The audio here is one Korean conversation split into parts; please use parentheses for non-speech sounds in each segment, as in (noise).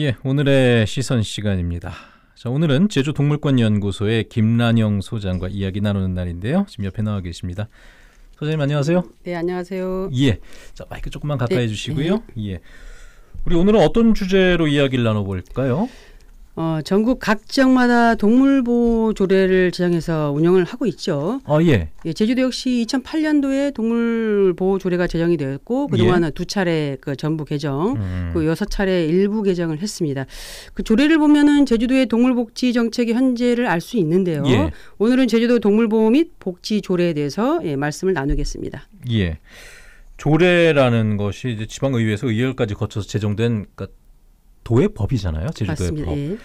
예, 오늘의 시선 시간입니다. 자, 오늘은 제주 동물권 연구소의 김란영 소장과 이야기 나누는 날인데요. 지금 옆에 나와 계십니다. 소장님 안녕하세요. 네, 안녕하세요. 예. 자, 마이크 조금만 가까이 네, 해 주시고요. 네. 예. 우리 오늘은 어떤 주제로 이야기를 나눠 볼까요? 어, 전국 각 지역마다 동물보호 조례를 제정해서 운영을 하고 있죠. 아, 예. 예 제주도 역시 2008년도에 동물보호 조례가 제정이 되었고 그동안 예. 두 차례 그 전부 개정, 음. 그 여섯 차례 일부 개정을 했습니다. 그 조례를 보면은 제주도의 동물복지 정책의 현재를 알 수 있는데요. 예. 오늘은 제주도 동물보호 및 복지 조례에 대해서 예, 말씀을 나누겠습니다. 예. 조례라는 것이 이제 지방의회에서 의결까지 거쳐서 제정된 그러니까 도회법이잖아요. 제주도의법. 예.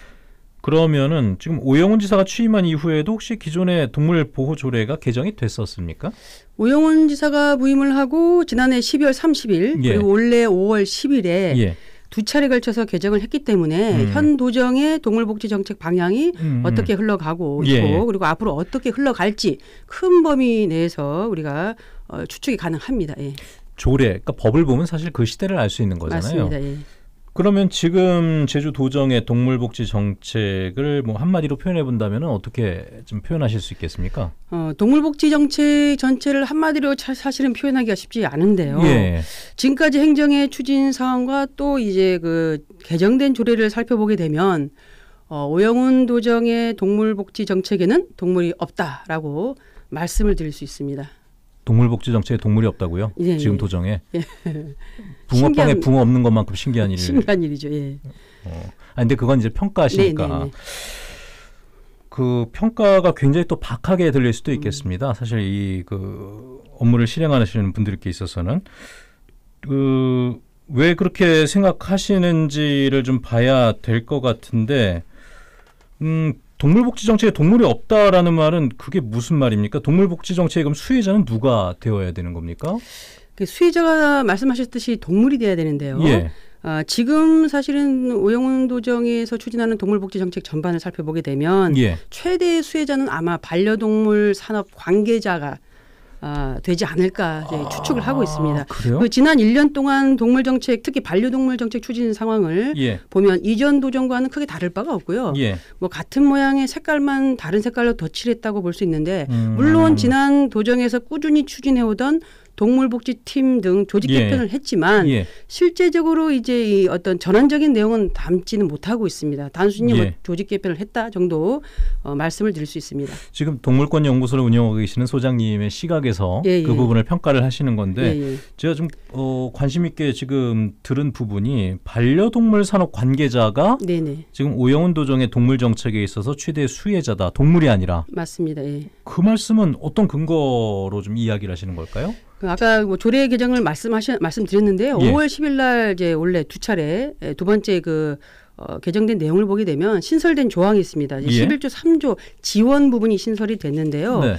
그러면은 지금 오영훈 지사가 취임한 이후에도 혹시 기존의 동물 보호 조례가 개정이 됐었습니까? 오영훈 지사가 부임을 하고 지난해 12월 30일 예. 그리고 올해 5월 10일에 예. 두 차례 걸쳐서 개정을 했기 때문에 음. 현 도정의 동물복지 정책 방향이 음. 어떻게 흘러가고 있고 예. 그리고 앞으로 어떻게 흘러갈지 큰 범위 내에서 우리가 어, 추측이 가능합니다. 예. 조례, 그러니까 법을 보면 사실 그 시대를 알 수 있는 거잖아요. 맞습니다. 예. 그러면 지금 제주 도정의 동물복지 정책을 뭐 한마디로 표현해 본다면 어떻게 좀 표현하실 수 있겠습니까? 어, 동물복지 정책 전체를 한마디로 차, 사실은 표현하기가 쉽지 않은데요. 예. 지금까지 행정의 추진 사항과 또 이제 그 개정된 조례를 살펴보게 되면 어, 오영훈 도정의 동물복지 정책에는 동물이 없다라고 말씀을 드릴 수 있습니다. 동물복지 정책에 동물이 없다고요? 예, 예. 지금 도정에 예. 붕어빵에 붕어 없는 것만큼 신기한 일. 신기한 일이죠. 예. 어. 아 근데 그건 이제 평가하시니까. 네, 네, 네. 그 평가가 굉장히 또 박하게 들릴 수도 있겠습니다. 음. 사실 이 그 업무를 실행하시는 분들께 있어서는 그왜 그렇게 생각하시는지를 좀 봐야 될 것 같은데, 음 동물복지 정책에 동물이 없다라는 말은 그게 무슨 말입니까? 동물복지 정책에 그럼 수혜자는 누가 되어야 되는 겁니까? 그 수혜자가 말씀하셨듯이 동물이 돼야 되는데요. 예. 아, 지금 사실은 오영훈 도정에서 추진하는 동물복지 정책 전반을 살펴보게 되면 예. 최대 수혜자는 아마 반려동물 산업 관계자가 아, 되지 않을까 아, 추측을 하고 있습니다. 그 지난 1년 동안 동물 정책, 특히 반려동물 정책 추진 상황을 예. 보면 이전 도전과는 크게 다를 바가 없고요. 예. 뭐 같은 모양의 색깔만 다른 색깔로 덧칠했다고 볼 수 있는데 음. 물론 지난 도정에서 꾸준히 추진해오던 동물복지팀 등 조직 예. 개편을 예. 했지만 예. 실제적으로 이제 이 어떤 전환적인 내용은 담지는 못하고 있습니다. 단순히 뭐 예. 조직 개편을 했다 정도 어, 말씀을 드릴 수 있습니다. 지금 동물권 연구소를 운영하고 계시는 소장님의 시각에서 예, 그 부분을 평가를 하시는 건데 제가 좀 어, 관심 있게 지금 들은 부분이 반려동물 산업 관계자가 네네. 네. 지금 오영훈 도정의 동물 정책에 있어서 최대 수혜자다. 동물이 아니라 맞습니다. 예. 그 말씀은 어떤 근거로 좀 이야기를 하시는 걸까요? 그 아까 뭐 조례 개정을 말씀하셔 말씀드렸는데요. 예. 5월 10일 날 이제 원래 두 차례 예, 두 번째 그 어, 개정된 내용을 보게 되면 신설된 조항이 있습니다. 이제 예. 11조 3조 지원 부분이 신설이 됐는데요. 네.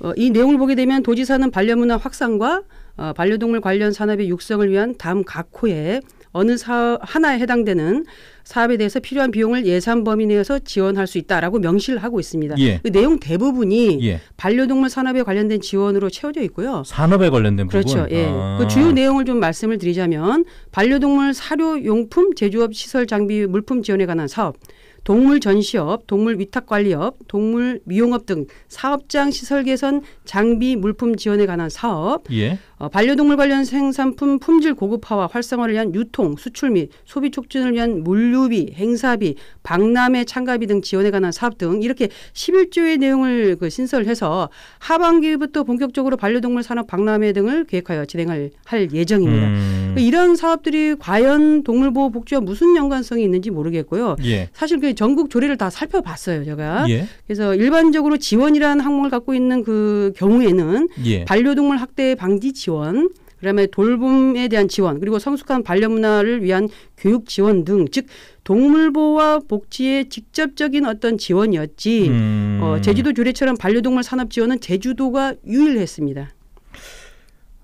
어, 이 내용을 보게 되면 도지사는 반려문화 확산과 어, 반려동물 관련 산업의 육성을 위한 다음 각호에 어느 사 하나에 해당되는 사업에 대해서 필요한 비용을 예산 범위 내에서 지원할 수 있다라고 명시를 하고 있습니다. 예. 그 내용 대부분이 예. 반려동물 산업에 관련된 지원으로 채워져 있고요. 산업에 관련된 부분. 그렇죠. 예. 아. 그 주요 내용을 좀 말씀을 드리자면 반려동물 사료 용품 제조업 시설 장비 물품 지원에 관한 사업 동물 전시업, 동물 위탁관리업, 동물 미용업 등 사업장 시설 개선, 장비, 물품 지원에 관한 사업, 예. 어, 반려동물 관련 생산품 품질 고급화와 활성화를 위한 유통, 수출 및 소비 촉진을 위한 물류비, 행사비, 박람회 참가비 등 지원에 관한 사업 등 이렇게 11조의 내용을 그 신설해서 하반기부터 본격적으로 반려동물 산업 박람회 등을 계획하여 진행을할 예정입니다. 음. 그 이런 사업들이 과연 동물보호 복지와 무슨 연관성이 있는지 모르겠고요. 예. 사실 그 전국 조례를 다 살펴봤어요, 제가. 예. 그래서 일반적으로 지원이라는 항목을 갖고 있는 그 경우에는 예. 반려동물 학대 방지 지원, 그다음에 돌봄에 대한 지원, 그리고 성숙한 반려 문화를 위한 교육 지원 등, 즉 동물보호와 복지에 직접적인 어떤 지원이었지. 음. 어, 제주도 조례처럼 반려동물 산업 지원은 제주도가 유일했습니다.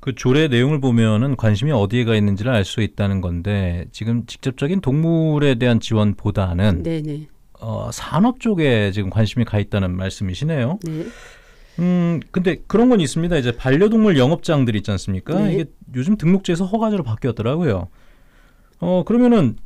그 조례 내용을 보면은 관심이 어디에 가 있는지를 알 수 있다는 건데 지금 직접적인 동물에 대한 지원보다는 네네. 네. 어, 산업 쪽에 지금 관심이 가 있다는 말씀이시네요. 네. 음, 근데 그런 건 있습니다. 이제 반려동물 영업장들 있지 않습니까? 네. 이게 요즘 등록제에서 허가제로 바뀌었더라고요. 어, 그러면은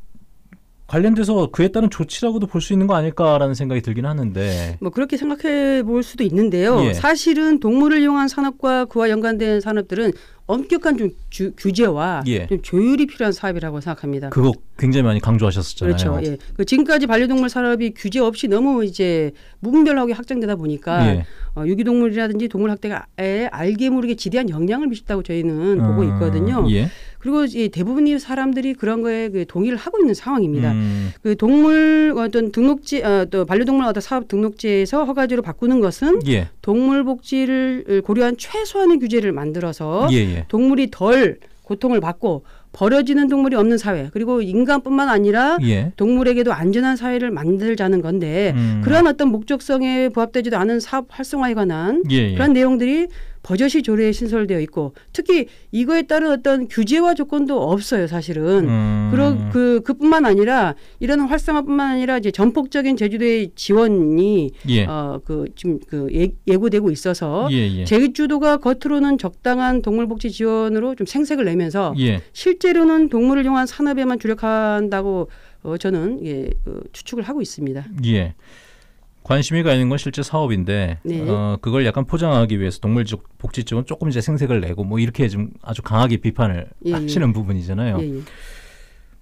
관련돼서 그에 따른 조치라고도 볼 수 있는 거 아닐까라는 생각이 들긴 하는데 뭐 그렇게 생각해 볼 수도 있는데요. 예. 사실은 동물을 이용한 산업과 그와 연관된 산업들은 엄격한 좀 주, 규제와 예. 좀 조율이 필요한 사업이라고 생각합니다. 그거 굉장히 많이 강조하셨었잖아요. 그렇죠. 예. 그 지금까지 반려동물 산업이 규제 없이 너무 이제 무분별하게 확장되다 보니까 예. 어, 유기동물이라든지 동물 학대가에 알게 모르게 지대한 영향을 미쳤다고 저희는 보고 아, 있거든요. 음, 그리고 이 대부분의 사람들이 그런 거에 그 동의를 하고 있는 상황입니다. 음. 그 동물 어떤 등록제 어, 또 반려동물 어떤 사업 등록제에서 허가제로 바꾸는 것은 예. 동물 복지를 고려한 최소한의 규제를 만들어서 예, 예. 동물이 덜 고통을 받고 버려지는 동물이 없는 사회 그리고 인간뿐만 아니라 예. 동물에게도 안전한 사회를 만들자는 건데 음. 그러한 어떤 목적성에 부합되지도 않은 사업 활성화에 관한 예예. 예. 그런 내용들이 버젓이 조례에 신설되어 있고 특히 이거에 따른 어떤 규제와 조건도 없어요 사실은 음. 그러, 그 그뿐만 아니라 이런 활성화뿐만 아니라 이제 전폭적인 제주도의 지원이 예. 어그 지금 그 예, 고되고 있어서 예예. 예. 제주도가 겉으로는 적당한 동물복지 지원으로 좀 생색을 내면서 예. 실제 실제로는 동물을 이용한 산업에만 주력한다고 어, 저는 예, 그 추측을 하고 있습니다. 예. 관심이 가는건 실제 사업인데 네. 어, 그걸 약간 포장하기 위해서 동물 복지 쪽은 조금 이제 생색을 내고 뭐 이렇게 좀 아주 강하게 비판을 예, 예. 하시는 예. 부분이잖아요. 예,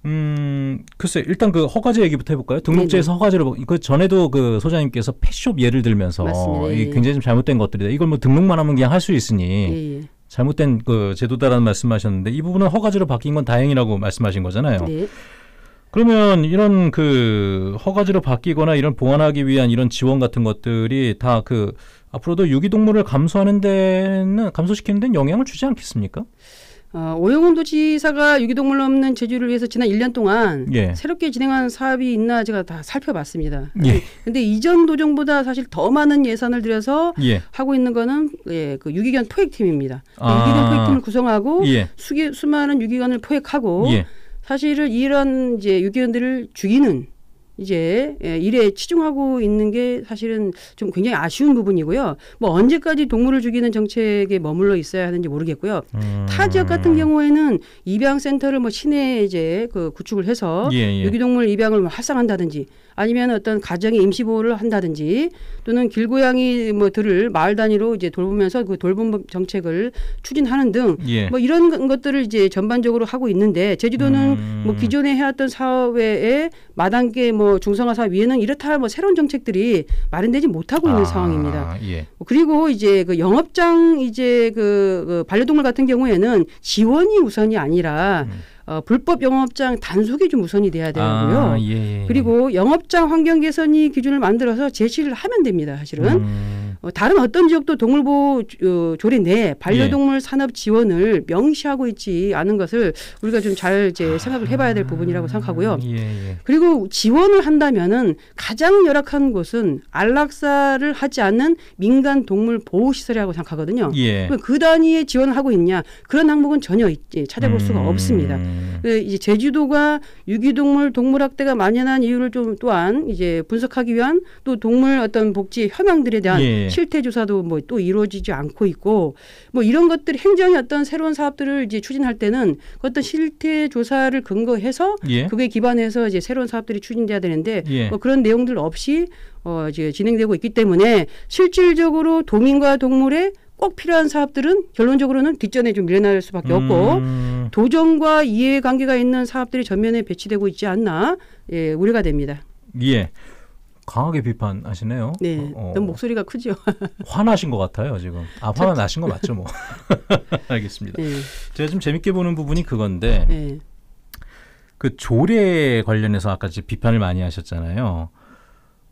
음 글쎄 일단 그 허가제 얘기부터 해볼까요? 등록제에서 네허가제로그 네. 뭐, 전에도 그 소장님께서 펫숍 예를 들면서 맞습니다. 이 예, 예. 굉장히 좀 잘못된 것들이다. 이걸 뭐 등록만 하면 그냥 할 수 있으니 잘못된 그 제도다라는 말씀하셨는데 이 부분은 허가제로 바뀐 건 다행이라고 말씀하신 거잖아요. 네. 그러면 이런 그 허가제로 바뀌거나 이런 보완하기 위한 이런 지원 같은 것들이 다 그 앞으로도 유기동물을 감소하는 데는 감소시키는 데는 영향을 주지 않겠습니까? 어, 오영훈 도지사가 유기동물 없는 제주를 위해서 지난 1년 동안 예. 새롭게 진행한 사업이 있나 제가 다 살펴봤습니다. 예. 근데 이전 도정보다 사실 더 많은 예산을 들여서 예. 하고 있는 거는 예, 그 유기견 포획팀입니다. 아. 유기견 포획팀을 구성하고 예. 수기, 수많은 유기견을 포획하고 예. 사실은 이런 이제 유기견들을 죽이는 이제 예, 일에 치중하고 있는 게 사실은 좀 굉장히 아쉬운 부분이고요. 뭐 언제까지 동물을 죽이는 정책에 머물러 있어야 하는지 모르겠고요. 음. 타 지역 같은 경우에는 입양 센터를 뭐 시내에 이제 그 구축을 해서 예, 예. 유기동물 입양을 뭐 활성한다든지 아니면 어떤 가정에 임시보호를 한다든지 또는 길고양이 뭐 들을 마을 단위로 이제 돌보면서 그 돌봄 정책을 추진하는 등뭐 예. 뭐 이런 것들을 이제 전반적으로 하고 있는데 제주도는 음. 뭐 기존에 해왔던 사회의 마당계 뭐 중성화 사업 위에는 이렇다 뭐 새로운 정책들이 마련되지 못하고 있는 아, 상황입니다. 예. 뭐 그리고 이제 그 영업장 이제 그, 그 반려동물 같은 경우에는 지원이 우선이 아니라 음. 어, 불법 영업장 단속이 좀 우선이 돼야 되고요. 아, 예, 예. 그리고 영업장 환경 개선이 기준을 만들어서 제시를 하면 됩니다. 사실은. 음. 어, 다른 어떤 지역도 동물보호 어, 조례 내 반려동물 예. 산업 지원을 명시하고 있지 않은 것을 우리가 좀 잘 이제 아. 생각을 해봐야 될 부분이라고 생각하고요. 예, 예. 그리고 지원을 한다면은 가장 열악한 곳은 안락사를 하지 않는 민간 동물 보호 시설이라고 생각하거든요. 예. 그단위에 그 지원을 하고 있냐 그런 항목은 전혀 예, 찾아볼 수가 음. 없습니다. 그 이제 제주도가 유기동물 동물학대가 만연한 이유를 좀 또한 이제 분석하기 위한 또 동물 어떤 복지 현황들에 대한 예. 예. 실태 조사도 뭐 또 이루어지지 않고 있고 뭐 이런 것들이 행정의 어떤 새로운 사업들을 이제 추진할 때는 그 어떤 실태 조사를 근거해서 예. 그게 기반해서 이제 새로운 사업들이 추진돼야 되는데 예. 뭐 그런 내용들 없이 어 이제 진행되고 있기 때문에 실질적으로 도민과 동물의 꼭 필요한 사업들은 결론적으로는 뒷전에 좀 밀려날 수밖에 음. 없고 도정과 이해관계가 있는 사업들이 전면에 배치되고 있지 않나 예, 우려가 됩니다. 예. 강하게 비판하시네요. 네, 어, 너무 어. 목소리가 크죠. (laughs) 화나신 것 같아요 지금. 아화 나신 거 맞죠, 뭐. (laughs) 알겠습니다. 네. 제가 좀 재밌게 보는 부분이 그건데 네. 그 조례 관련해서 아까 비판을 많이 하셨잖아요.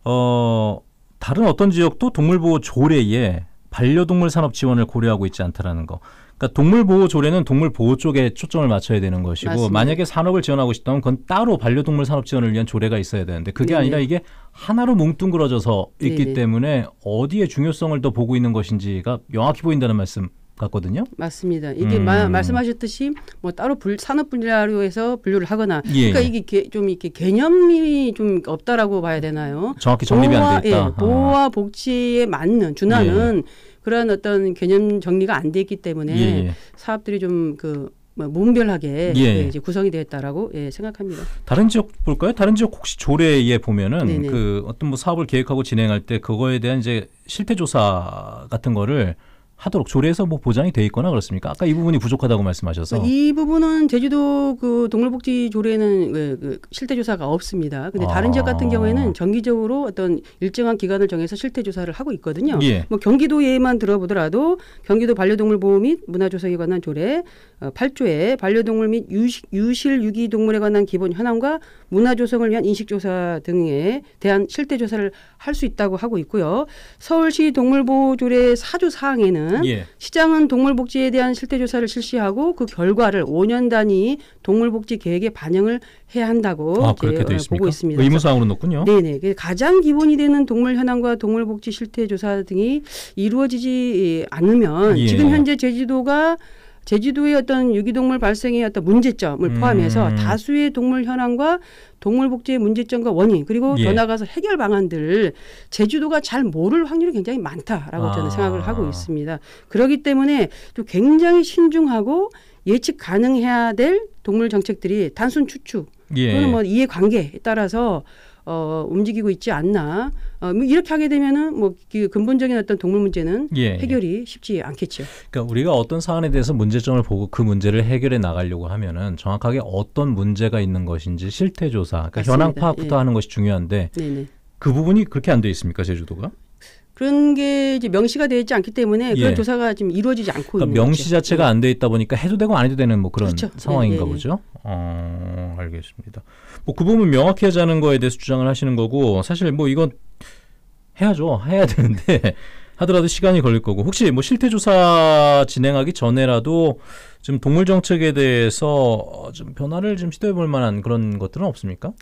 어 다른 어떤 지역도 동물보호 조례에 반려동물 산업 지원을 고려하고 있지 않다라는 거. 그러니까 동물 보호 조례는 동물 보호 쪽에 초점을 맞춰야 되는 것이고 맞습니다. 만약에 산업을 지원하고 싶다면 그건 따로 반려동물 산업 지원을 위한 조례가 있어야 되는데 그게 네네. 아니라 이게 하나로 뭉뚱그러져서 있기 네네. 때문에 어디에 중요성을 더 보고 있는 것인지가 명확히 보인다는 말씀 같거든요. 맞습니다. 이게 음. 마, 말씀하셨듯이 뭐 따로 불, 산업 분야로 해서 분류를 하거나 예. 그러니까 이게 개, 좀 이렇게 개념이 좀 없다라고 봐야 되나요? 정확히 정립이 보호와, 안돼 있다. 예, 아. 보호와 아. 복지에 맞는 준하는 예. 그런 어떤 개념 정리가 안 돼 있기 때문에 예. 예. 사업들이 좀그 뭐무별하게 예, 예. 이제 구성이 되었다라고 예, 생각합니다. 다른 지역 볼까요? 다른 지역 혹시 조례에 보면은 네네. 네. 그 어떤 뭐 사업을 계획하고 진행할 때 그거에 대한 이제 실태 조사 같은 거를 하도록 조례에서 뭐 보장이 돼 있거나 그렇습니까? 아까 이 부분이 부족하다고 말씀하셔서 이 부분은 제주도 그 동물복지 조례는 그, 그 실태 조사가 없습니다. 근데 다른 지역 같은 아. 경우에는 정기적으로 어떤 일정한 기간을 정해서 실태 조사를 하고 있거든요. 예. 뭐 경기도 예만 들어보더라도 경기도 반려동물 보호 및 문화조성에 관한 조례 8조에 어, 반려동물 및유 유실 유기동물에 관한 기본 현황과 문화조성을 위한 인식조사 등에 대한 실태 조사를 할 수 있다고 하고 있고요. 서울시 동물보호조례 4조 사항에는 있지 예. 시장은 동물복지에 대한 실태 조사를 실시하고 그 결과를 5년 단위 동물복지 계획에 반영을 해야 한다고 아, 이제 어, 보고 있습니다. 그 의무사항으로 놓군요. 네네. 가장 기본이 되는 동물 현황과 동물복지 실태 조사 등이 이루어지지 않으면 아, 예. 지금 현재 제주도가 제주도의 어떤 유기동물 발생의 어떤 문제점을 음. 포함해서 음. 다수의 동물 현황과 동물 복지의 문제점과 원인 그리고 예. 더나가서 해결 방안들 제주도가 잘 모를 확률이 굉장히 많다라고 아. 저는 생각을 하고 있습니다. 그러기 때문에 또 굉장히 신중하고 예측 가능해야 될 동물 정책들이 단순 추측 예. 또는 뭐 이해 관계에 따라서 어, 움직이고 있지 않나. 어, 뭐 이렇게 하게 되면은 뭐그 근본적인 어떤 동물 문제는 예, 예. 해결이 예. 쉽지 않겠죠. 그러니까 우리가 어떤 사안에 대해서 문제점을 보고 그 문제를 해결해 나가려고 하면은 정확하게 어떤 문제가 있는 것인지 실태 조사, 그러니까 현황 파악부터 예. 하는 것이 중요한데 네네. 그 부분이 그렇게 안 돼 있습니까 제주도가? 그런 게 이제 명시가 되어 있지 않기 때문에 그런 예. 조사가 지금 이루어지지 않고 그러니까 있는 명시 자체가 안돼 있다 보니까 해도 되고 안 해도 되는 뭐 그런 그렇죠. 상황인가 예, 예. 예. 보죠. 어, 알겠습니다. 뭐 그 부분 명확히 하자는 거에 대해서 주장을 하시는 거고 사실 뭐 이건 해야죠. 해야 되는데 (laughs) 하더라도 시간이 걸릴 거고 혹시 뭐 실태 조사 진행하기 전에라도 지금 동물 정책에 대해서 좀 변화를 좀 시도해 볼 만한 그런 것들은 없습니까?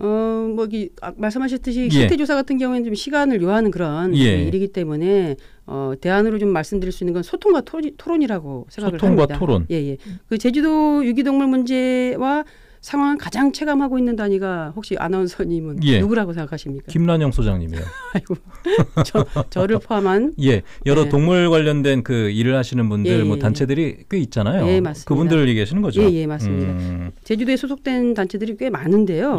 어뭐 이 아, 말씀하셨듯이 예. 실태 조사 같은 경우에는 좀 시간을 요하는 그런 예. 예. 일이기 때문에 어 대안으로 좀 말씀드릴 수 있는 건 소통과 토론이라고 생각을 소통과 합니다. 소통과 토론. 예 예. 그 제주도 유기동물 문제와 상황을 가장 체감하고 있는 단위가 혹시 아나운서님은 예. 누구라고 생각하십니까? 김란영 소장님이요. (laughs) 아이고 저, 를 포함한 예 여러 네. 동물 관련된 그 일을 하시는 분들 예, 뭐 예, 예. 단체들이 꽤 있잖아요. 예 맞습니다. 그분들 얘기하시는 거죠? 예예 예, 맞습니다. 음. 제주도에 소속된 단체들이 꽤 많은데요.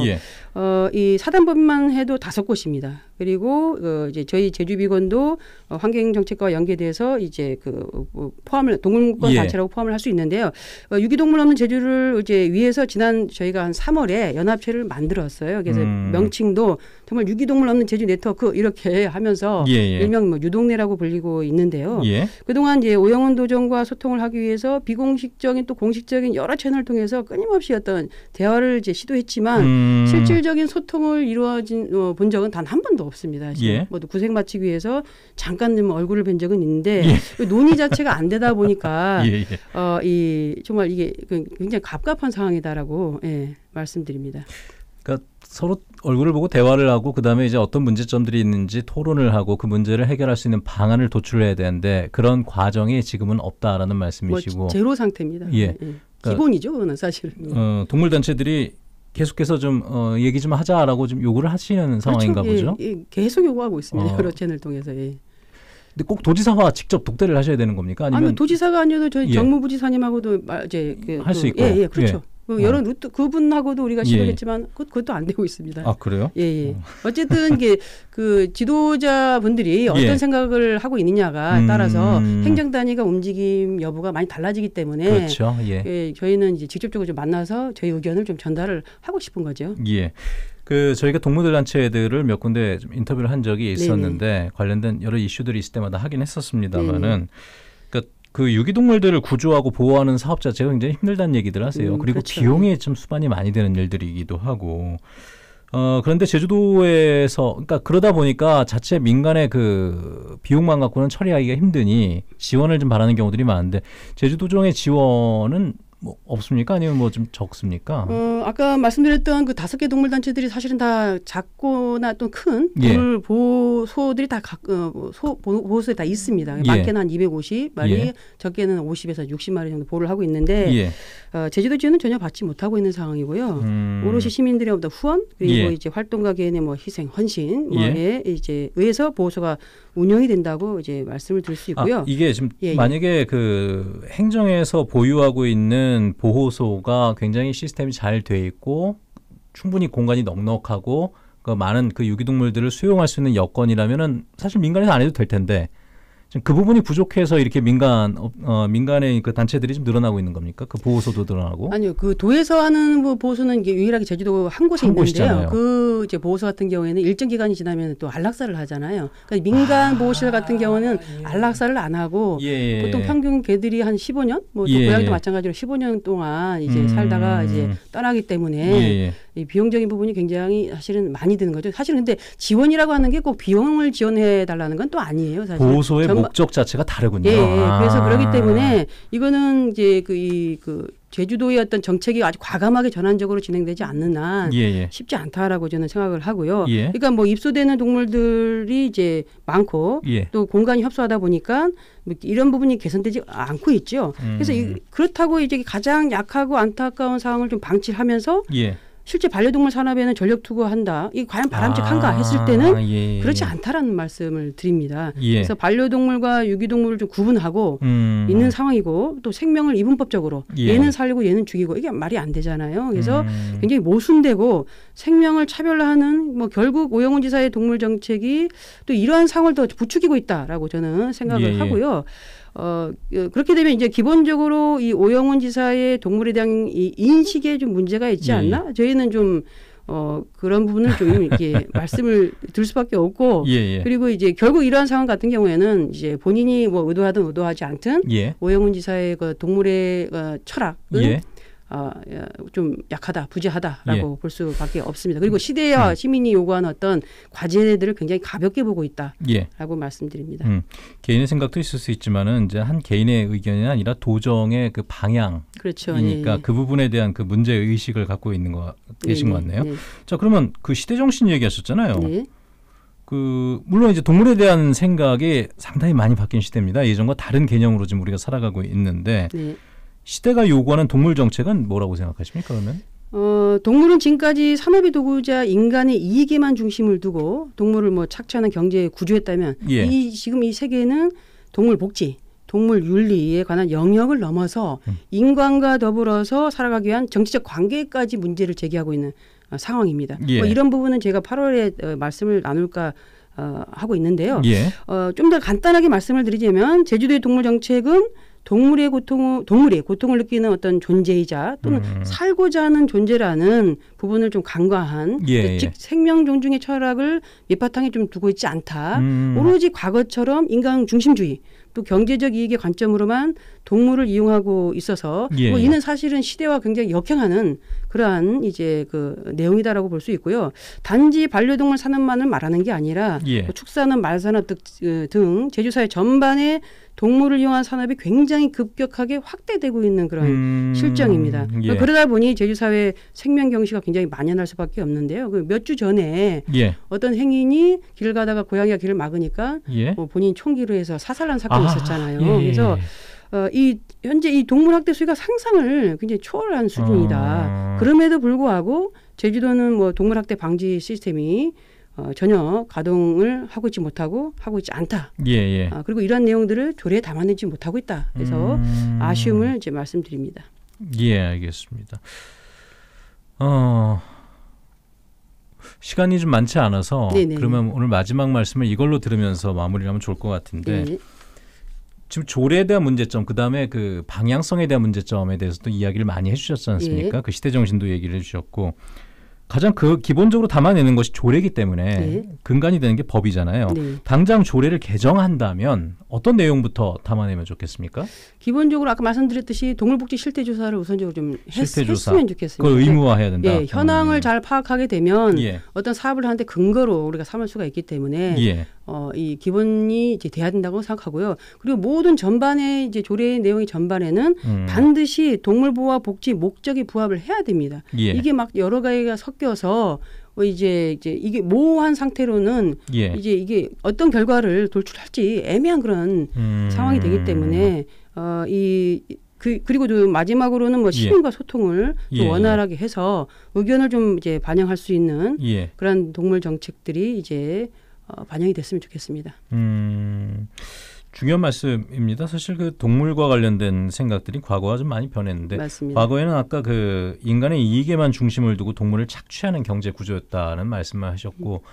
어, 이사단법만 해도 다섯 곳입니다. 그리고 그 이제 저희 제주비건도 어, 환경정책과 연계돼서 이제 그 뭐, 포함을 동물권 예. 단체라고 포함을 할 수 있는데요. 어, 유기동물 없는 제주를 이제 위해서 지난 저희가 한 3월에 연합체를 만들었어요. 그래서 음. 명칭도 정말 유기동물 없는 제주 네트워크 이렇게 (laughs) 하면서 예예. 예. 일명 뭐 유동네라고 불리고 있는데요. 예. 그동안 이제 오영훈 도정과 소통을 하기 위해서 비공식적인 또 공식적인 여러 채널을 통해서 끊임없이 어떤 대화를 이제 시도했지만 음. 실질적인 소통을 이루어진 어, 본 적은 단 한 번도 없습니다. 예. 뭐 구색 마치기 위해서 잠깐 좀 얼굴을 뵌 적은 있는데 예. 그 논의 자체가 안 되다 보니까 (laughs) 예, 예. 어, 이 정말 이게 그 굉장히 갑갑한 상황이다라고 예, 말씀드립니다. 그러니까 서로 얼굴을 보고 대화를 하고 그다음에 이제 어떤 문제점들이 있는지 토론을 하고 그 문제를 해결할 수 있는 방안을 도출해야 되는데 그런 과정이 지금은 없다라는 뭐 말씀이시고 뭐 제로 상태입니다. 예. 예. 그러니까 기본이죠, 그는 사실은. 어, 동물 단체들이 계속해서 좀 어, 얘기 좀 하자라고 좀 요구를 하시는 그렇죠. 상황인가 그렇죠. 보죠. 예, 예, 계속 요구하고 있습니다. 어. 여러 채널 통해서. 예. 근데 꼭 도지사와 직접 독대를 하셔야 되는 겁니까? 아니면 아니, 도지사가 아니어도 저희 예. 정무부지사님하고도 마- 이제 그, 할수 그- 있고 예, 예, 그렇죠. 예. 그 네. 여러 루트 그분하고도 우리가 시도했지만 예. 그것, 도안 되고 있습니다. 아 그래요? 예. 예. 음. 어쨌든 이게 그 지도자분들이 예. 어떤 예. 생각을 하고 있느냐가 음. 따라서 행정 단위가 움직임 여부가 많이 달라지기 때문에 그렇죠. 예. 예. 저희는 이제 직접적으로 좀 만나서 저희 의견을 좀 전달을 하고 싶은 거죠. 예. 그 저희가 동물들 단체들을 몇 군데 좀 인터뷰를 한 적이 있었는데 네네. 관련된 여러 이슈들이 있을 때마다 하긴 했었습니다만은. 네네. 그 유기동물들을 구조하고 보호하는 사업 자체가 굉장히 힘들다는 얘기들 하세요. 음, 그리고 그렇죠. 비용이 좀 수반이 많이 되는 일들이기도 하고. 어, 그런데 제주도에서, 그러니까 그러다 보니까 자체 민간의 그 비용만 갖고는 처리하기가 힘드니 지원을 좀 바라는 경우들이 많은데 제주도정의 지원은 뭐 없습니까? 아니면 뭐 좀 적습니까? 어, 아까 말씀드렸던 그 다섯 개 동물 단체들이 사실은 다 작거나 또큰 동물 예. 보호소들이 다 각, 어, 뭐 소, 보호소에 다 있습니다. 예. 많게는 한 250 마리, 예. 적게는 50에서 60 마리 정도 보호를 하고 있는데 예. 어, 제주도 지역은 전혀 받지 못하고 있는 상황이고요. 음. 오롯이 시민들의어떤 후원 그리고 예. 이제 활동가 개인의 뭐 희생, 헌신 뭐에 예. 이제 의해서 보호소가 운영이 된다고 이제 말씀을 드릴 수 아, 있고요. 아, 이게 지금 만약에 그 행정에서 보유하고 있는 있는 보호소가 굉장히 시스템이 잘 돼 있고 충분히 공간이 넉넉하고 그 많은 그 유기동물들을 수용할 수 있는 여건이라면 사실 민간에서 안 해도 될 텐데 지금 그 부분이 부족해서 이렇게 민간 어, 민간의 그 단체들이 좀 늘어나고 있는 겁니까? 그 보호소도 늘어나고? 아니요, 그 도에서 하는 뭐 보호소는 이게 유일하게 제주도 한 곳이 한 있는데요. 곳이잖아요. 그 이제 보호소 같은 경우에는 일정 기간이 지나면 또 안락사를 하잖아요. 그러니까 민간 아, 보호실 같은 경우는 예. 안락사를 안 하고 예. 예, 예. 보통 평균 개들이 한 15년, 뭐 예. 고양이도 예. 마찬가지로 15년 동안 이제 음. 살다가 이제 떠나기 때문에. 이 비용적인 부분이 굉장히 사실은 많이 드는 거죠. 사실은 근데 지원이라고 하는 게 꼭 비용을 지원해 달라는 건 또 아니에요. 사실 보소의 전 목적 자체가 다르군요. 예, 예, 아. 그래서 그렇기 때문에 이거는 이제 그이그 그 제주도의 어떤 정책이 아주 과감하게 전환적으로 진행되지 않는 한 예예. 예. 쉽지 않다라고 저는 생각을 하고요. 예. 그러니까 뭐 입소되는 동물들이 이제 많고 예. 또 공간이 협소하다 보니까 뭐 이런 부분이 개선되지 않고 있죠. 음. 그래서 이, 음. 그렇다고 이제 가장 약하고 안타까운 상황을 좀 방치하면서 예. 실제 반려동물 산업에는 전력 투구한다. 이 과연 바람직한가 아, 했을 때는 예, 예. 그렇지 않다라는 말씀을 드립니다. 예. 그래서 반려동물과 유기동물을 좀 구분하고 음. 있는 상황이고 또 생명을 이분법적으로 예. 얘는 살리고 얘는 죽이고 이게 말이 안 되잖아요. 그래서 음. 굉장히 모순되고 생명을 차별화하는 뭐 결국 오영훈 지사의 동물 정책이 또 이러한 상황을 더 부추기고 있다라고 저는 생각을 예, 예. 하고요. 어, 그, 그렇게 되면 이제 기본적으로 이 오영훈 지사의 동물에 대한 이 인식에 좀 문제가 있지 네. 않나? 예. 저희는 좀 어, 그런 부분을 좀 이렇게 (laughs) 말씀을 들 수밖에 없고 예, 예. 그리고 이제 결국 이러한 상황 같은 경우에는 이제 본인이 뭐 의도하든 의도하지 않든 예. 오영훈 지사의 그 동물의 그 어, 철학은 예. 어좀 예, 약하다, 부재하다라고 예. 볼 수밖에 없습니다. 그리고 시대와 음. 시민이 요구한 어떤 과제들을 굉장히 가볍게 보고 있다라고 예. 말씀드립니다. 음. 개인의 생각도 있을 수 있지만은 이제 한 개인의 의견이 아니라 도정의 그 방향이니까 그렇죠. 예, 예, 그 부분에 대한 그 문제 의식을 갖고 있는 거 네, 계신 네, 것 같네요. 네. 자 그러면 그 시대 정신 얘기하셨잖아요. 그 물론 이제 동물에 대한 생각이 상당히 많이 바뀐 시대입니다. 예전과 다른 개념으로 지금 우리가 살아가고 있는데. 시대가 요구하는 동물 정책은 뭐라고 생각하십니까 그러면? 어, 동물은 지금까지 산업이 도구자 인간의 이익에만 중심을 두고 동물을 뭐 착취하는 경제에 구조했다면 예. 이 지금 이 세계는 동물 복지, 동물 윤리에 관한 영역을 넘어서 음. 인간과 더불어서 살아가기 위한 정치적 관계까지 문제를 제기하고 있는 어, 상황입니다. 예. 뭐 이런 부분은 제가 8월에 어, 말씀을 나눌까 어, 하고 있는데요. 예. 어, 좀 더 간단하게 말씀을 드리자면 제주도의 동물 정책은 동물의 고통 을 동물의 고통을 느끼는 어떤 존재이자 또는 음. 살고자 하는 존재라는 부분을 좀 간과한 예, 예. 즉 예. 생명 존중의 철학을 밑바탕에 좀 두고 있지 않다. 음. 오로지 과거처럼 인간 중심주의 또 경제적 이익의 관점으로만 동물을 이용하고 있어서 예. 뭐 이는 사실은 시대와 굉장히 역행하는 그러한 이제 그 내용이다라고 볼 수 있고요. 단지 반려동물 산업만을 말하는 게 아니라 예. 뭐 축산업, 말산업 어, 등 제주사회 전반에 동물을 이용한 산업이 굉장히 급격하게 확대되고 있는 그런 음, 실정입니다. 예. 그러니까 그러다 보니 제주사회 생명 경시가 굉장히 만연할 수밖에 없는데요. 그몇주 전에 예. 어떤 행인이 길을 가다가 고양이가 길을 막으니까 예. 뭐 본인 총기로 해서 사살한 사건이 아, 있었잖아요. 예. 그래서 어, 이 현재 이 동물 학대 수위가 상상을 굉장히 초월한 수준이다. 어... 그럼에도 불구하고 제주도는 뭐 동물 학대 방지 시스템이 어, 전혀 가동을 하고 있지 못하고 하고 있지 않다. 예, 예. 아, 그리고 이러한 내용들을 조례에 담아내지 못하고 있다. 그래서 음... 아쉬움을 이제 말씀드립니다. 예, 알겠습니다. 어. 시간이 좀 많지 않아서 네네. 그러면 오늘 마지막 말씀을 이걸로 들으면서 마무리하면 좋을 것 같은데 네네. 지금 조례에 대한 문제점, 그 다음에 그 방향성에 대한 문제점에 대해서도 이야기를 많이 해주셨지 않습니까? 예. 그 시대 정신도 얘기를 해주셨고 가장 그 기본적으로 담아내는 것이 조례이기 때문에 예. 근간이 되는 게 법이잖아요. 네. 당장 조례를 개정한다면 어떤 내용부터 담아내면 좋겠습니까? 기본적으로 아까 말씀드렸듯이 동물복지 실태 조사를 우선적으로 좀 실태 조사. 으면 좋겠습니 그걸 의무화해야 된다. 예, 현황을 음. 잘 파악하게 되면 예. 어떤 사업을 하는데 근거로 우리가 삼을 수가 있기 때문에 예. 어, 이 기본이 이제 돼야 된다고 생각하고요. 그리고 모든 전반의 이제 조례의 내용의 전반에는 음. 반드시 동물 보호와 복지 목적이 부합을 해야 됩니다. 예. 이게 막 여러 가지가 섞여서 어, 이제 이제 이게 모호한 상태로는 예. 이제 이게 어떤 결과를 돌출할지 애매한 그런 음. 상황이 되기 때문에 어, 이 그, 그리고 또 마지막으로는 뭐 예. 시민과 예. 소통을 예. 원활하게 해서 의견을 좀 이제 반영할 수 있는 예. 그런 동물 정책들이 이제 어, 반영이 됐으면 좋겠습니다. 음, 중요한 말씀입니다. 사실 그 동물과 관련된 생각들이 과거와 좀 많이 변했는데 맞습니다. 과거에는 아까 그 인간의 이익에만 중심을 두고 동물을 착취하는 경제 구조였다는 말씀만 하셨고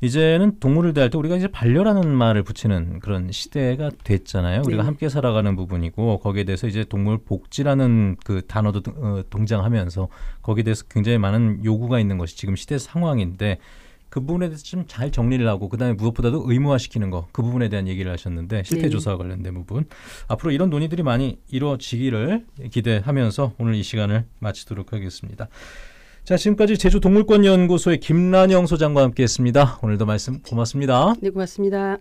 이제는 동물을 대할 때 우리가 이제 반려라는 말을 붙이는 그런 시대가 됐잖아요. 우리가 네. 함께 살아가는 부분이고 거기에 대해서 이제 동물 복지라는 그 단어도 동장하면서 어, 거기에 대해서 굉장히 많은 요구가 있는 것이 지금 시대 상황인데 그 부분에 대해서 좀 잘 정리를 하고 그다음에 무엇보다도 의무화시키는 거 그 부분에 대한 얘기를 하셨는데 실태 네. 조사와 관련된 부분 앞으로 이런 논의들이 많이 이루어지기를 기대하면서 오늘 이 시간을 마치도록 하겠습니다. 자 지금까지 제주 동물권 연구소의 김란영 소장과 함께했습니다. 오늘도 말씀 고맙습니다. 네 고맙습니다.